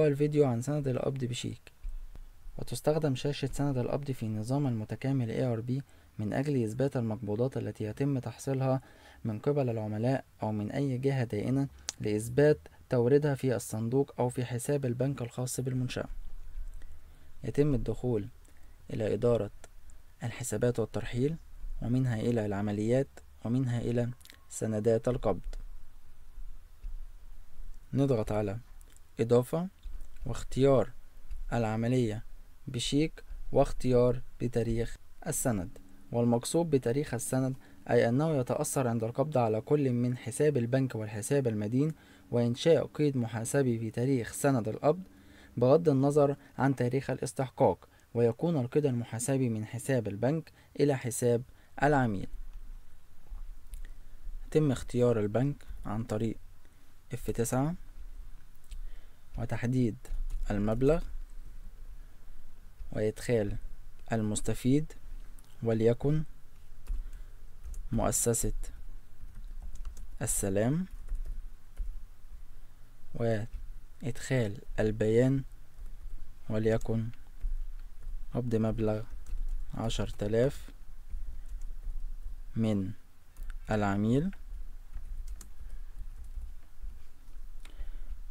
انقطاع الفيديو عن سند القبض بشيك وتستخدم شاشة سند القبض في نظام المتكامل ARB من أجل إثبات المقبوضات التي يتم تحصيلها من قبل العملاء أو من أي جهة دائنة لإثبات توردها في الصندوق أو في حساب البنك الخاص بالمنشأة يتم الدخول إلى إدارة الحسابات والترحيل ومنها إلى العمليات ومنها إلى سندات القبض نضغط على إضافة واختيار العملية بشيك واختيار بتاريخ السند والمقصود بتاريخ السند أي أنه يتأثر عند القبض على كل من حساب البنك والحساب المدين وإنشاء قيد محاسبي بتاريخ سند القبض بغض النظر عن تاريخ الاستحقاق ويكون القيد المحاسبي من حساب البنك إلى حساب العميل يتم اختيار البنك عن طريق F9 وتحديد المبلغ وإدخال المستفيد وليكن مؤسسة السلام وإدخال البيان وليكن قبض مبلغ عشر تلاف من العميل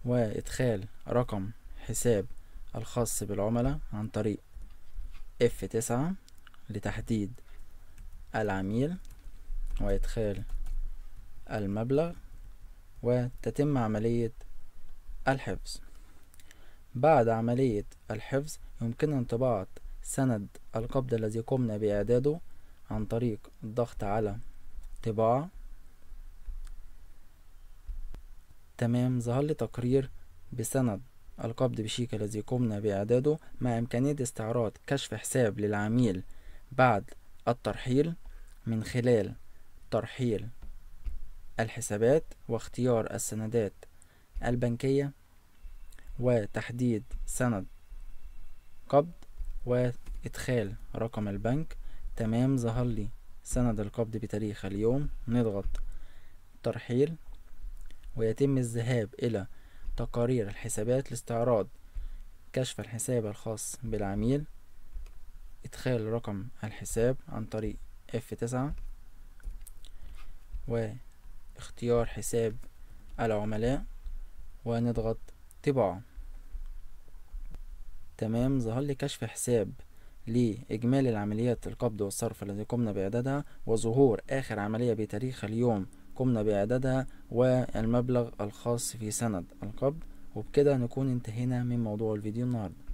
وإدخال رقم حساب الخاص بالعملاء عن طريق F9 لتحديد العميل وإدخال المبلغ وتتم عملية الحفظ بعد عملية الحفظ يمكننا انطباعة سند القبض الذي قمنا بإعداده عن طريق الضغط على طباعة تمام ظهر لي تقرير بسند القبض بشيك الذي قمنا بإعداده مع إمكانية استعراض كشف حساب للعميل بعد الترحيل من خلال ترحيل الحسابات واختيار السندات البنكية وتحديد سند قبض وإدخال رقم البنك تمام ظهر لي سند القبض بتاريخ اليوم نضغط ترحيل ويتم الذهاب إلى تقارير الحسابات لاستعراض كشف الحساب الخاص بالعميل إدخال رقم الحساب عن طريق F9 واختيار حساب العملاء ونضغط طباعة تمام ظهر لي كشف حساب لإجمالي العمليات القبض والصرف التي قمنا بإعدادها وظهور آخر عملية بتاريخ اليوم قمنا بإعدادها والمبلغ الخاص في سند القبض وبكده نكون انتهينا من موضوع الفيديو النهاردة